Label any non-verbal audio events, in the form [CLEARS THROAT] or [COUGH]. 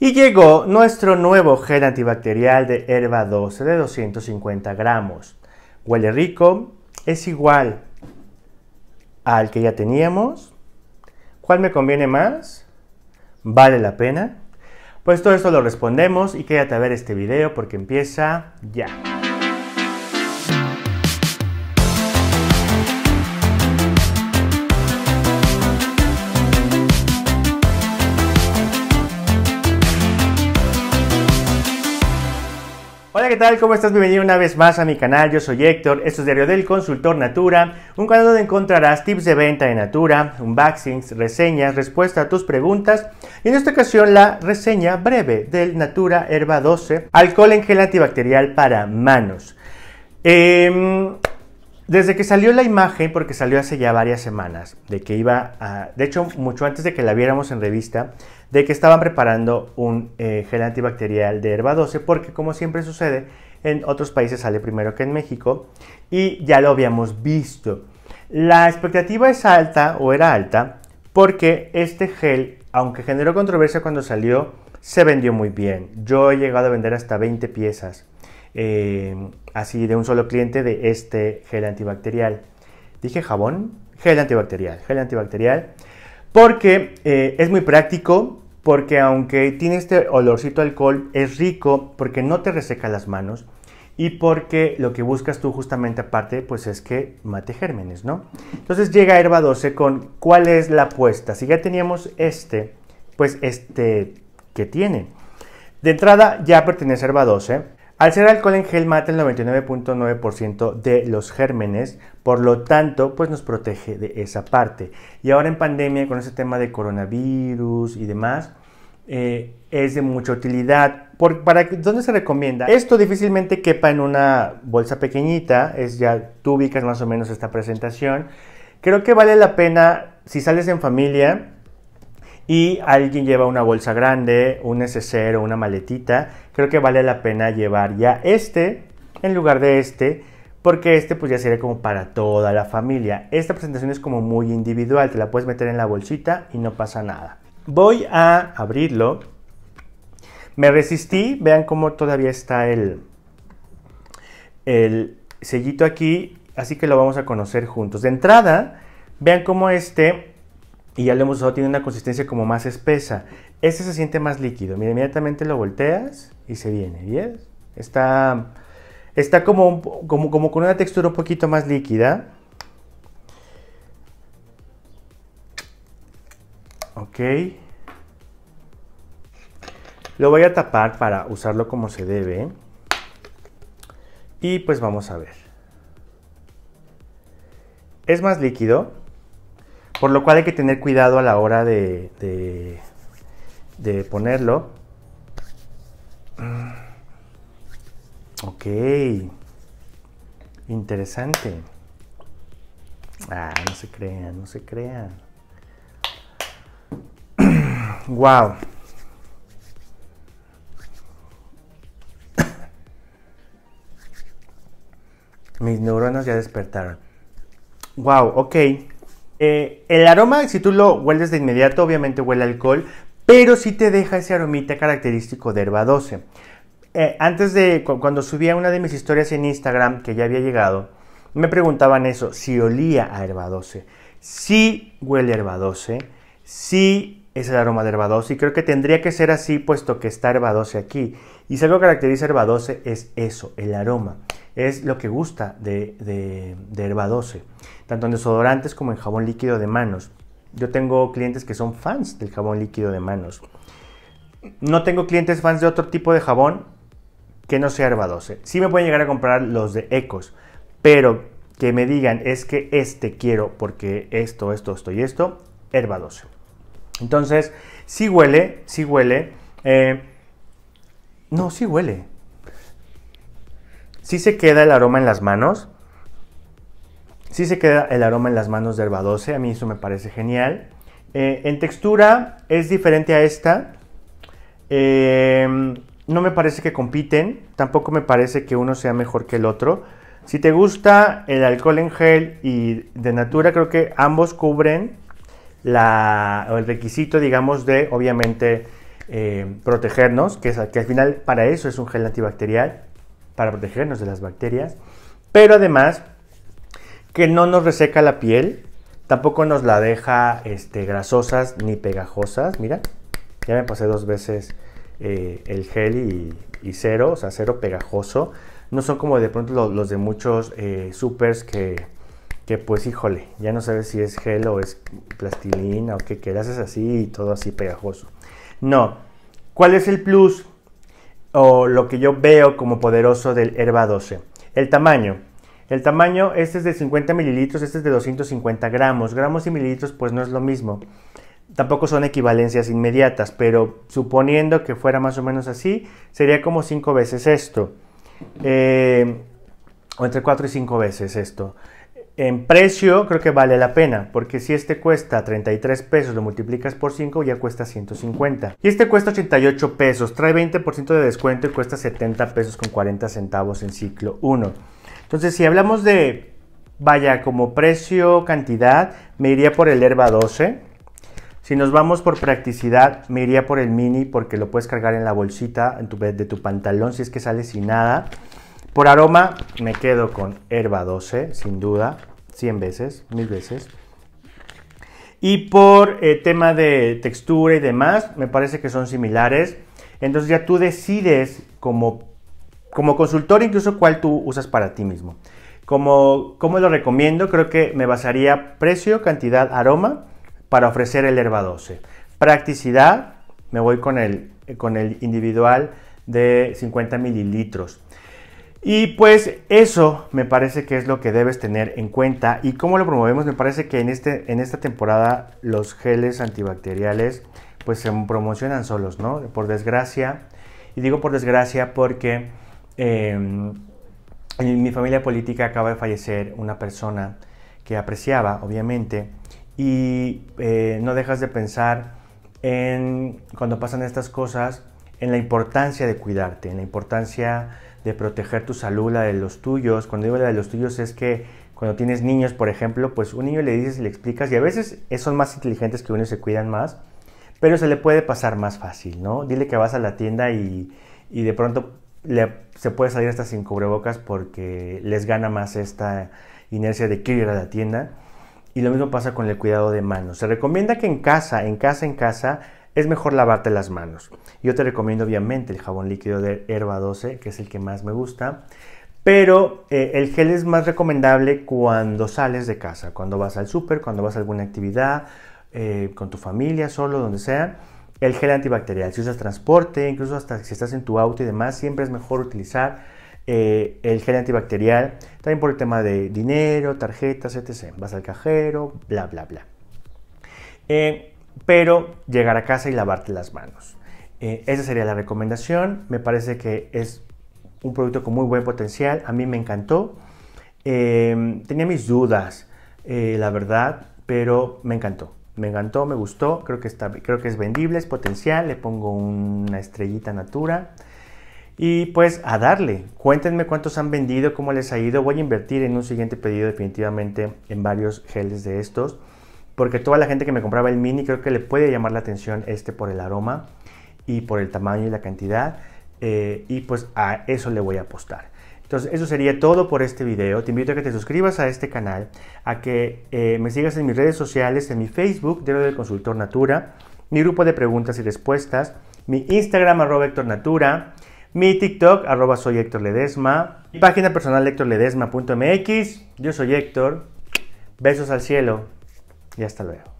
Y llegó nuestro nuevo gel antibacterial de Herba 12 de 250 gramos. Huele rico, es igual al que ya teníamos. ¿Cuál me conviene más? ¿Vale la pena? Pues todo esto lo respondemos y quédate a ver este video porque empieza ya. ¿qué tal? ¿Cómo estás? Bienvenido una vez más a mi canal, yo soy Héctor, esto es Diario del Consultor Natura, un canal donde encontrarás tips de venta de Natura, unboxings, reseñas, respuesta a tus preguntas y en esta ocasión la reseña breve del Natura Herba 12, alcohol en gel antibacterial para manos. Em, desde que salió la imagen, porque salió hace ya varias semanas, de que iba a, de hecho mucho antes de que la viéramos en revista, de que estaban preparando un eh, gel antibacterial de herba 12, porque como siempre sucede, en otros países sale primero que en México, y ya lo habíamos visto. La expectativa es alta o era alta, porque este gel, aunque generó controversia cuando salió, se vendió muy bien. Yo he llegado a vender hasta 20 piezas Em, así de un solo cliente de este gel antibacterial. Dije jabón, gel antibacterial, gel antibacterial, porque eh, es muy práctico, porque aunque tiene este olorcito a alcohol, es rico porque no te reseca las manos y porque lo que buscas tú justamente aparte, pues es que mate gérmenes, ¿no? Entonces llega Herba 12 con cuál es la apuesta. Si ya teníamos este, pues este que tiene. De entrada ya pertenece a Herba 12 al ser alcohol en gel mata el 99.9% de los gérmenes, por lo tanto, pues nos protege de esa parte. Y ahora en pandemia, con ese tema de coronavirus y demás, eh, es de mucha utilidad. para, ¿Dónde se recomienda? Esto difícilmente quepa en una bolsa pequeñita, es ya tú ubicas más o menos esta presentación. Creo que vale la pena, si sales en familia, y alguien lleva una bolsa grande, un neceser o una maletita, creo que vale la pena llevar ya este en lugar de este, porque este pues ya sería como para toda la familia. Esta presentación es como muy individual, te la puedes meter en la bolsita y no pasa nada. Voy a abrirlo. Me resistí, vean cómo todavía está el, el sellito aquí, así que lo vamos a conocer juntos. De entrada, vean cómo este y ya lo hemos usado, tiene una consistencia como más espesa. Este se siente más líquido. Mira, inmediatamente lo volteas y se viene. ¿Bien? Está, está como, como, como con una textura un poquito más líquida. Ok. Lo voy a tapar para usarlo como se debe. Y pues vamos a ver. Es más líquido. Por lo cual hay que tener cuidado a la hora de, de, ponerlo. Mm. Ok. Interesante. Ah, no se crean, no se crean. wow. [CLEARS THROAT] Mis neuronas ya despertaron. Wow, ok. Eh, el aroma, si tú lo hueles de inmediato, obviamente huele alcohol, pero sí te deja ese aromita característico de Herbadoce. Eh, antes de cuando subía una de mis historias en Instagram, que ya había llegado, me preguntaban eso, si olía a Herbadoce. si Sí huele a herba es el aroma de Herbadoce, y creo que tendría que ser así puesto que está Herbadoce aquí. Y si algo caracteriza herba es eso, el aroma es lo que gusta de, de, Herba tanto en desodorantes como en jabón líquido de manos. Yo tengo clientes que son fans del jabón líquido de manos. No tengo clientes fans de otro tipo de jabón que no sea Herba 12. Sí me pueden llegar a comprar los de Ecos, pero que me digan es que este quiero porque esto, esto, esto y esto, Herba Entonces, sí huele, sí huele. Eh, no, sí huele. Si se queda el aroma en las manos. si se queda el aroma en las manos de Herbadoce. A mí eso me parece genial. Eh, en textura es diferente a esta. Em, no me parece que compiten. Tampoco me parece que uno sea mejor que el otro. Si te gusta el alcohol en gel y de natura, creo que ambos cubren el requisito, digamos, de obviamente eh, protegernos, que, que al final para eso es un gel antibacterial para protegernos de las bacterias, pero además que no nos reseca la piel, tampoco nos la deja este, grasosas ni pegajosas. Mira, ya me pasé dos veces eh, el gel y, cero, o sea, cero pegajoso. No son como de pronto los, de muchos eh, supers que, que, pues, híjole, ya no sabes si es gel o es plastilina o qué, que es así y todo así pegajoso. No. ¿Cuál es el plus? o lo que yo veo como poderoso del Herba 12. El tamaño. El tamaño, este es de 50 mililitros, este es de 250 gramos. Gramos y mililitros pues no es lo mismo. Tampoco son equivalencias inmediatas, pero suponiendo que fuera más o menos así, sería como 5 veces esto. Eh, o entre 4 y 5 veces esto. En precio creo que vale la pena, porque si este cuesta 33 pesos, lo multiplicas por 5, ya cuesta 150. Y este cuesta 88 pesos, trae 20% de descuento y cuesta 70 pesos con 40 centavos en ciclo 1. Entonces, si hablamos de, vaya, como precio, cantidad, me iría por el Herba 12. Si nos vamos por practicidad, me iría por el mini porque lo puedes cargar en la bolsita en tu, de tu pantalón si es que sale sin nada. Por aroma me quedo con herba 12, sin duda, 100 veces, 1000 veces. Y por eh, tema de textura y demás, me parece que son similares. Entonces ya tú decides como, como consultor incluso cuál tú usas para ti mismo. Como, como lo recomiendo, creo que me basaría precio, cantidad, aroma para ofrecer el Herba 12. Practicidad, me voy con el, con el individual de 50 mililitros. Y pues eso me parece que es lo que debes tener en cuenta. ¿Y cómo lo promovemos? Me parece que en, este, en esta temporada los geles antibacteriales pues se promocionan solos, ¿no? Por desgracia. Y digo por desgracia porque em, en mi familia política acaba de fallecer una persona que apreciaba, obviamente. Y eh, no dejas de pensar en, cuando pasan estas cosas, en la importancia de cuidarte, en la importancia de proteger tu salud, la de los tuyos. Cuando digo la de los tuyos es que cuando tienes niños, por ejemplo, pues un niño le dices y le explicas y a veces son más inteligentes que uno y se cuidan más, pero se le puede pasar más fácil, ¿no? Dile que vas a la tienda y, de pronto se puede salir hasta sin cubrebocas porque les gana más esta inercia de que ir a la tienda. Y lo mismo pasa con el cuidado de manos. Se recomienda que en casa, en casa, en casa, es mejor lavarte las manos. Yo te recomiendo obviamente el jabón líquido de Herba 12, que es el que más me gusta, pero eh, el gel es más recomendable cuando sales de casa, cuando vas al súper, cuando vas a alguna actividad, eh, con tu familia, solo, donde sea. El gel antibacterial, si usas transporte, incluso hasta si estás en tu auto y demás, siempre es mejor utilizar eh, el gel antibacterial, también por el tema de dinero, tarjetas, etc. Vas al cajero, bla, bla, bla. Eh, pero llegar a casa y lavarte las manos. Eh, esa sería la recomendación. Me parece que es un producto con muy buen potencial. A mí me encantó. Em, tenía mis dudas, eh, la verdad, pero me encantó. Me encantó, me gustó. Creo que, creo que es vendible, es potencial. Le pongo una estrellita natura. Y pues a darle. Cuéntenme cuántos han vendido, cómo les ha ido. Voy a invertir en un siguiente pedido definitivamente en varios geles de estos porque toda la gente que me compraba el mini creo que le puede llamar la atención este por el aroma y por el tamaño y la cantidad eh, y pues a eso le voy a apostar. Entonces eso sería todo por este video. Te invito a que te suscribas a este canal, a que eh, me sigas en mis redes sociales, en mi Facebook, lo del Consultor Natura, mi grupo de preguntas y respuestas, mi Instagram, arroba Héctor Natura, mi TikTok, arroba soy Héctor Ledesma, mi página personal héctorledesma.mx. Yo soy Héctor. Besos al cielo y hasta luego.